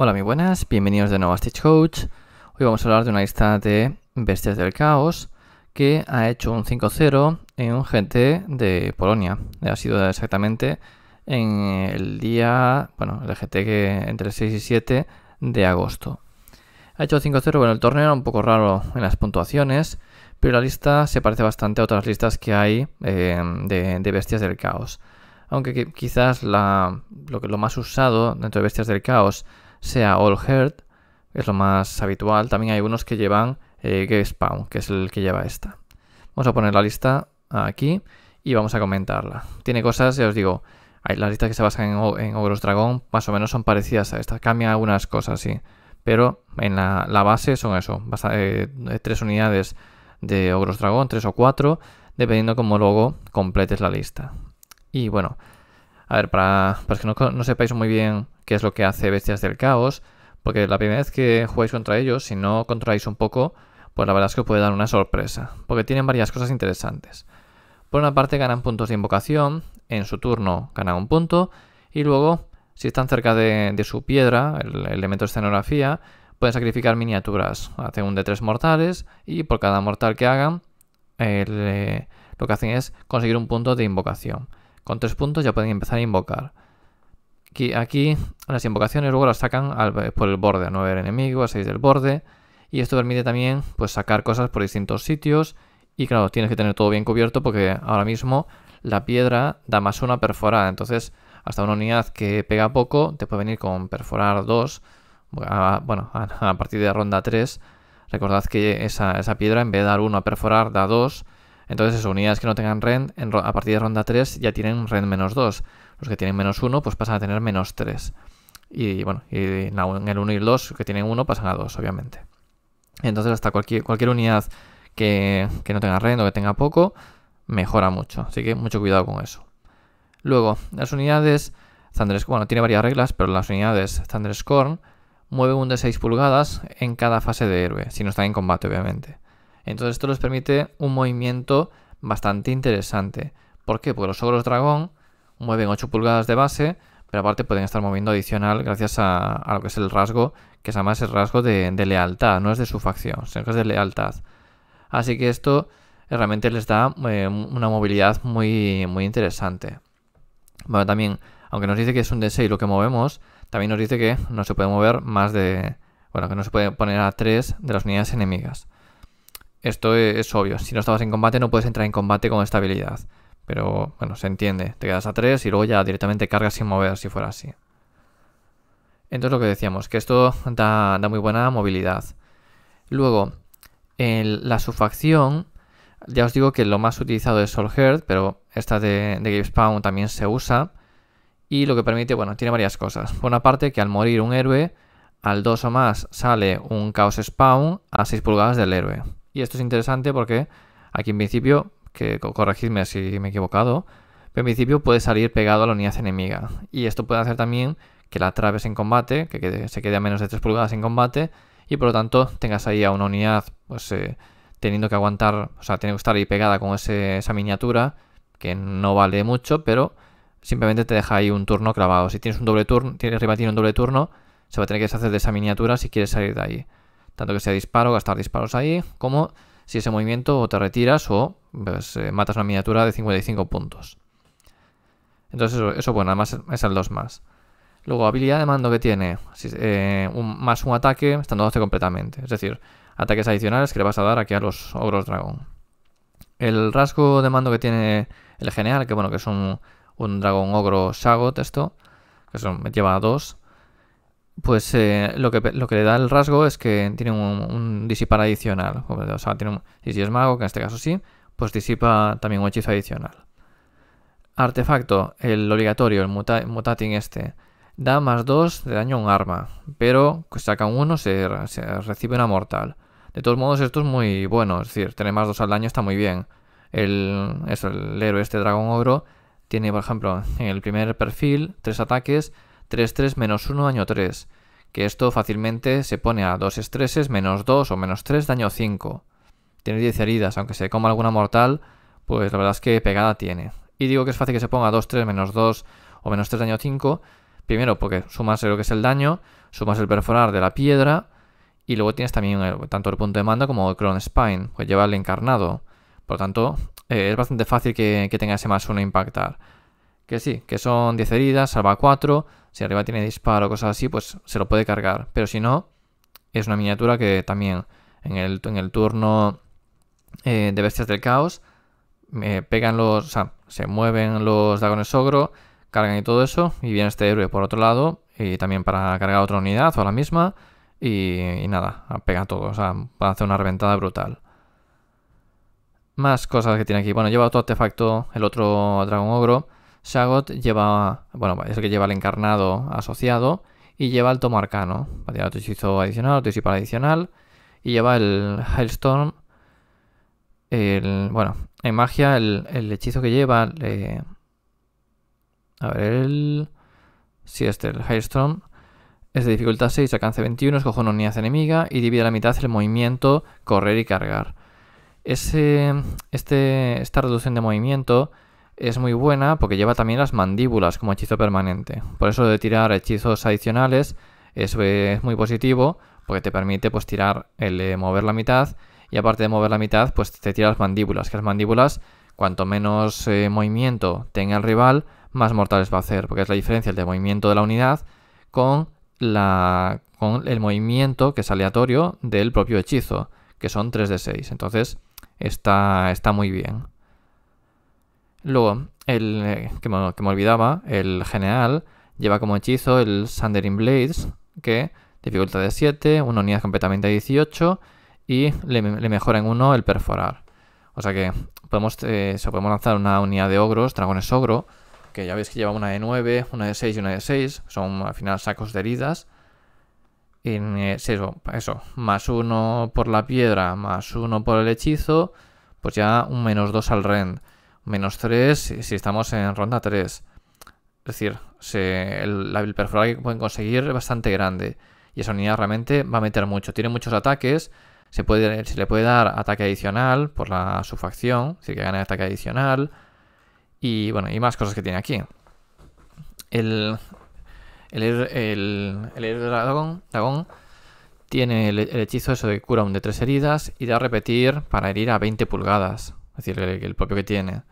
Hola, muy buenas, bienvenidos de nuevo a Coach. Hoy vamos a hablar de una lista de bestias del caos que ha hecho un 5-0 en un GT de Polonia. Ha sido exactamente en el día, bueno, el GT que entre el 6 y 7 de agosto. Ha hecho 5-0, bueno, el torneo era un poco raro en las puntuaciones, pero la lista se parece bastante a otras listas que hay eh, de, bestias del caos. Aunque quizás lo, que, lo más usado dentro de bestias del caos sea All Heard, es lo más habitual. También hay unos que llevan eh, que es el que lleva esta. Vamos a poner la lista aquí y vamos a comentarla. Tiene cosas, ya os digo, hay las listas que se basan en, Ogros Dragón más o menos son parecidas a estas. Cambian algunas cosas, sí. Pero en la, base son eso, eh, eh, tres unidades de Ogros Dragón, tres o cuatro, dependiendo cómo luego completes la lista. Y bueno, a ver, para, para que no, no sepáis muy bien que es lo que hace Bestias del Caos, porque la primera vez que jugáis contra ellos, si no controláis un poco, pues la verdad es que os puede dar una sorpresa, porque tienen varias cosas interesantes. Por una parte ganan puntos de invocación, en su turno ganan un punto, y luego, si están cerca de, su piedra, el, elemento escenografía, pueden sacrificar miniaturas. Hacen un de tres mortales y por cada mortal que hagan, eh, lo que hacen es conseguir un punto de invocación. Con tres puntos ya pueden empezar a invocar. Aquí, aquí las invocaciones luego las sacan eh, por el borde, a 9 del enemigo, a 6 del borde. Y esto permite también pues, sacar cosas por distintos sitios. Y claro, tienes que tener todo bien cubierto porque ahora mismo la piedra da más una perforada. Entonces, hasta una unidad que pega poco te puede venir con perforar 2. Bueno, a, partir de ronda 3, recordad que esa, esa piedra en vez de dar 1 a perforar da 2 entonces, eso, unidades que no tengan rend, a partir de ronda 3 ya tienen rend menos 2. Los que tienen menos 1, pues pasan a tener menos 3. Y bueno, en el 1 y el 2, que tienen 1, pasan a 2, obviamente. Entonces, hasta cualquier, cualquier unidad que, no tenga rend o que tenga poco, mejora mucho. Así que mucho cuidado con eso. Luego, las unidades Thunderscorn, bueno, tiene varias reglas, pero las unidades scorn mueven un de 6 pulgadas en cada fase de héroe, si no están en combate, obviamente. Entonces esto les permite un movimiento bastante interesante. ¿Por qué? Porque los ogros dragón mueven 8 pulgadas de base, pero aparte pueden estar moviendo adicional gracias a, lo que es el rasgo, que es además el rasgo de, lealtad, no es de su facción, sino que es de lealtad. Así que esto eh, realmente les da eh, una movilidad muy, muy interesante. Bueno, también, aunque nos dice que es un D6 lo que movemos, también nos dice que no se puede mover más de... Bueno, que no se puede poner a 3 de las unidades enemigas. Esto e-, es, obvio, si no estabas en combate no puedes entrar en combate con esta habilidad. Pero bueno, se entiende, te quedas a 3 y luego ya directamente cargas sin mover si fuera así. Entonces lo que decíamos, que esto da, muy buena movilidad. Luego, en la sufacción, ya os digo que lo más utilizado es Soul Heart, pero esta de, de Spawn también se usa. Y lo que permite, bueno, tiene varias cosas. Por una parte, que al morir un héroe, al 2 o más sale un Chaos Spawn a 6 pulgadas del héroe. Y esto es interesante porque aquí en principio, que corregidme si me he equivocado, en principio puede salir pegado a la unidad enemiga. Y esto puede hacer también que la trabes en combate, que se quede a menos de 3 pulgadas en combate, y por lo tanto tengas ahí a una unidad, pues eh, teniendo que aguantar, o sea, tiene que estar ahí pegada con esa miniatura, que no vale mucho, pero simplemente te deja ahí un turno clavado. Si tienes un doble turno, tienes rival tiene un doble turno, se va a tener que deshacer de esa miniatura si quieres salir de ahí tanto que sea disparo, gastar disparos ahí, como si ese movimiento o te retiras o pues, eh, matas una miniatura de 55 puntos. Entonces eso, bueno, además es el 2 más. Luego, habilidad de mando que tiene, eh, más un ataque, estando 12 completamente. Es decir, ataques adicionales que le vas a dar aquí a los ogros dragón. El rasgo de mando que tiene el genial que bueno, que es un, dragón ogro shagot esto, que son, lleva 2, pues eh, lo, que, le da el rasgo es que tiene un, disipar adicional. O sea, tiene un, si es mago, que en este caso sí, pues disipa también un hechizo adicional. Artefacto, el obligatorio, el mutating este, da más 2 de daño a un arma, pero que saca un 1 se, recibe una mortal. De todos modos, esto es muy bueno, es decir, tener más 2 al daño está muy bien. El, héroe este dragón ogro tiene, por ejemplo, en el primer perfil, tres ataques 3-3 menos 1 daño 3, que esto fácilmente se pone a 2 estreses menos 2 o menos 3 daño 5. Tiene 10 heridas, aunque se coma alguna mortal, pues la verdad es que pegada tiene. Y digo que es fácil que se ponga 2, 3, menos 2 o menos 3 daño 5, primero porque sumas lo que es el daño, sumas el perforar de la piedra, y luego tienes también tanto el punto de mando como el Crown Spine, pues lleva el encarnado. Por lo tanto, eh, es bastante fácil que, tenga ese más uno impactar. Que sí, que son 10 heridas, salva 4, si arriba tiene disparo o cosas así, pues se lo puede cargar. Pero si no, es una miniatura que también en el, en el turno eh, de bestias del caos me eh, pegan los. O sea, se mueven los dragones ogro, cargan y todo eso. Y viene este héroe por otro lado. Y también para cargar otra unidad o a la misma. Y, y, nada, pega todo. O sea, para hacer una reventada brutal. Más cosas que tiene aquí. Bueno, lleva otro artefacto, el otro dragón ogro. Shagot lleva, bueno, es el que lleva el encarnado asociado y lleva el tomo arcano. otro hechizo adicional, otro hechizo para adicional y lleva el Hailstorm. bueno, en magia el, hechizo que lleva... a ver, el... Sí, este, el Hailstorm. Es de dificultad 6, alcance 21, escoge una unidad enemiga y divide a la mitad el movimiento correr y cargar. Ese, este, esta reducción de movimiento es muy buena porque lleva también las mandíbulas como hechizo permanente. Por eso de tirar hechizos adicionales eso es muy positivo porque te permite pues tirar el mover la mitad y aparte de mover la mitad pues te tira las mandíbulas, que las mandíbulas cuanto menos eh, movimiento tenga el rival más mortales va a hacer, porque es la diferencia el de movimiento de la unidad con, la, con el movimiento que es aleatorio del propio hechizo, que son 3 de 6. Entonces está, está muy bien. Luego, el eh, que, me, olvidaba, el general, lleva como hechizo el Sundering Blades, que dificultad de 7, una unidad completamente de 18 y le, mejora en 1 el perforar. O sea que eh, podemos, lanzar una unidad de ogros, dragones ogro, que ya veis que lleva una de 9, una de 6 y una de 6, son al final sacos de heridas. Y eh, eso, eso, más 1 por la piedra, más 1 por el hechizo, pues ya un menos 2 al rend menos 3 si estamos en ronda 3. Es decir, el, la que pueden conseguir es bastante grande. Y esa unidad realmente va a meter mucho. Tiene muchos ataques. Se, puede, se le puede dar ataque adicional por la sufacción. Es decir, que gana ataque adicional. Y bueno, y más cosas que tiene aquí. El, el, dragón, tiene el, hechizo eso de cura un de tres heridas y da repetir para herir a 20 pulgadas. Es decir, el propio que tiene.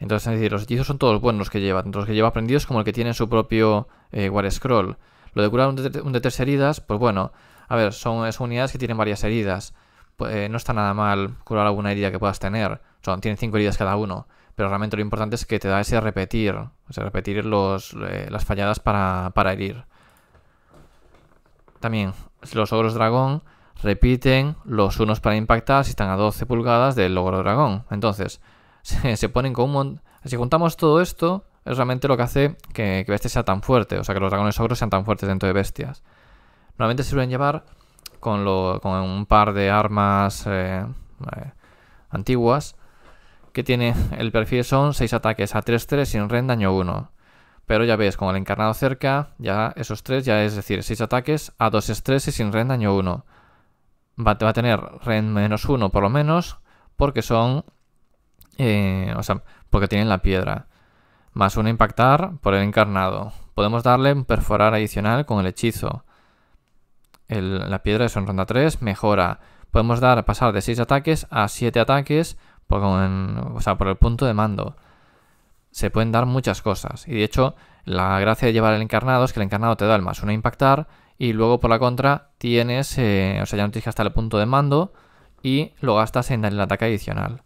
Entonces, es decir, los hechizos son todos buenos los que lleva, tanto los que lleva aprendidos como el que tiene su propio eh, War Scroll. Lo de curar un de, tres heridas, pues bueno, a ver, son, unidades que tienen varias heridas. Pues, eh, no está nada mal curar alguna herida que puedas tener. Son, tienen cinco heridas cada uno. Pero realmente lo importante es que te da ese repetir. O sea, repetir eh, las falladas para, para herir. También, los ogros dragón repiten los unos para impactar si están a 12 pulgadas del logro dragón. Entonces, se, ponen con un montón... Si juntamos todo esto, es realmente lo que hace que, que, Bestia sea tan fuerte, o sea, que los dragones ogros sean tan fuertes dentro de Bestias. Normalmente se suelen llevar con, con un par de armas eh, eh, antiguas que tiene el perfil son 6 ataques a 3-3 sin rendaño daño 1. Pero ya ves, con el encarnado cerca, ya esos 3, ya es decir, 6 ataques a 2 3 y sin rendaño daño 1. Va, va a tener rend menos 1 por lo menos, porque son eh, o sea, porque tienen la piedra. Más uno impactar por el encarnado. Podemos darle un perforar adicional con el hechizo. la piedra es en ronda 3, mejora. Podemos dar, pasar de 6 ataques a 7 ataques por, o sea, por el punto de mando. Se pueden dar muchas cosas. Y de hecho, la gracia de llevar el encarnado es que el encarnado te da el más uno impactar. Y luego por la contra tienes, eh, o sea, ya no tienes que el punto de mando y lo gastas en el ataque adicional.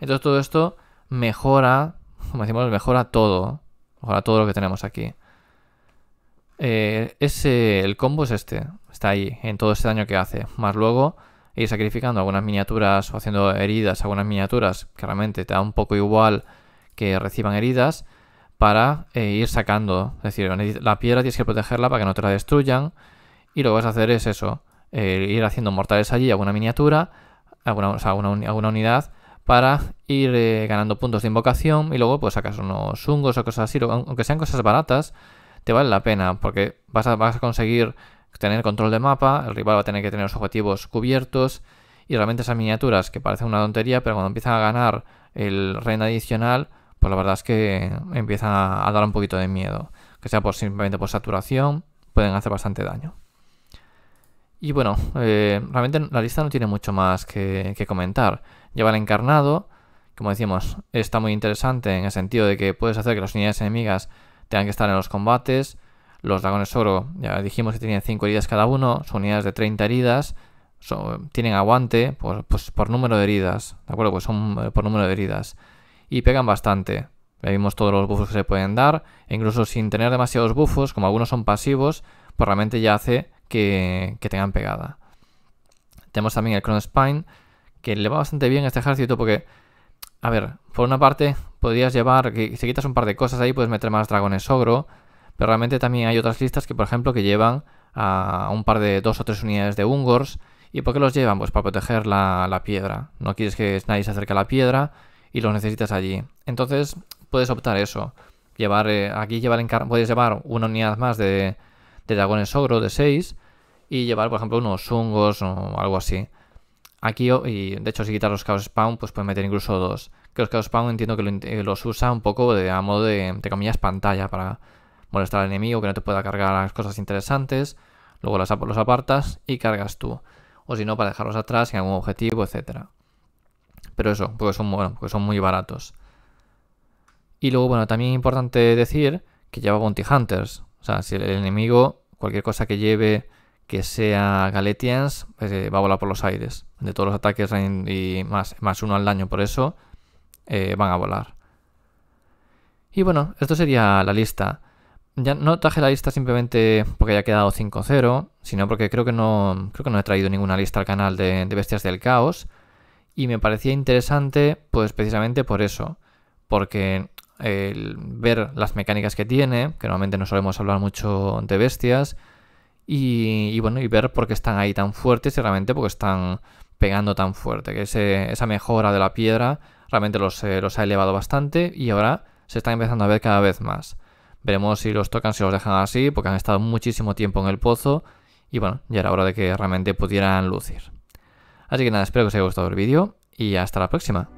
Entonces todo esto mejora, como decimos, mejora todo. Mejora todo lo que tenemos aquí. Eh, ese, el combo es este. Está ahí, en todo ese daño que hace. Más luego ir sacrificando algunas miniaturas o haciendo heridas, algunas miniaturas que realmente te da un poco igual que reciban heridas para eh, ir sacando. Es decir, la piedra tienes que protegerla para que no te la destruyan. Y lo que vas a hacer es eso, eh, ir haciendo mortales allí, alguna miniatura, alguna unidad para ir eh, ganando puntos de invocación y luego pues sacas unos hungos o cosas así, aunque sean cosas baratas, te vale la pena porque vas a, conseguir tener control de mapa, el rival va a tener que tener los objetivos cubiertos y realmente esas miniaturas que parecen una tontería, pero cuando empiezan a ganar el reino adicional, pues la verdad es que empiezan a, dar un poquito de miedo, que sea por simplemente por saturación, pueden hacer bastante daño. Y bueno, eh, realmente la lista no tiene mucho más que, que comentar lleva el encarnado. Como decimos está muy interesante en el sentido de que puedes hacer que las unidades enemigas tengan que estar en los combates. Los dragones oro, ya dijimos que tienen 5 heridas cada uno, son unidades de 30 heridas, tienen aguante pues, por, número de heridas, ¿de acuerdo? Pues son eh, por número de heridas. Y pegan bastante. Ya vimos todos los buffos que se pueden dar. E incluso sin tener demasiados bufos. como algunos son pasivos, pues realmente ya hace que, tengan pegada. Tenemos también el Cronespine. Spine, que le va bastante bien a este ejército porque, a ver, por una parte podrías llevar, que si quitas un par de cosas ahí puedes meter más dragones ogro, pero realmente también hay otras listas que, por ejemplo, que llevan a un par de dos o tres unidades de Ungors. ¿Y por qué los llevan? Pues para proteger la, piedra. No quieres que nadie se acerque a la piedra y los necesitas allí. Entonces puedes optar eso. Llevar, eh, aquí llevar en puedes llevar una unidad más de, de dragones ogro de 6 y llevar, por ejemplo, unos hongos o algo así. Aquí, oh, y de hecho, si quitas los caos spawn, pues puedes meter incluso dos. Que los caos spawn entiendo que eh, los usa un poco de, a modo de, entre comillas, pantalla para molestar al enemigo, que no te pueda cargar las cosas interesantes. Luego los, los apartas y cargas tú. O si no, para dejarlos atrás en algún objetivo, etcétera. Pero eso, pues son, porque son muy baratos. Y luego, bueno, también es importante decir que lleva Bounty Hunters. O sea, si el enemigo, cualquier cosa que lleve que sea Galetians, pues, eh, va a volar por los aires. De todos los ataques y más, más uno al daño, por eso eh, van a volar. Y bueno, esto sería la lista. Ya no traje la lista simplemente porque haya quedado 5-0, sino porque creo que no creo que no he traído ninguna lista al canal de, Bestias del Caos. Y me parecía interesante, pues precisamente por eso. Porque el ver las mecánicas que tiene, que normalmente no solemos hablar mucho de bestias, y, bueno, y ver por qué están ahí tan fuertes y realmente porque están pegando tan fuerte. Que esa mejora de la piedra realmente los, eh, los ha elevado bastante y ahora se están empezando a ver cada vez más. Veremos si los tocan, si los dejan así, porque han estado muchísimo tiempo en el pozo. Y bueno, ya era hora de que realmente pudieran lucir. Así que nada, espero que os haya gustado el vídeo y hasta la próxima.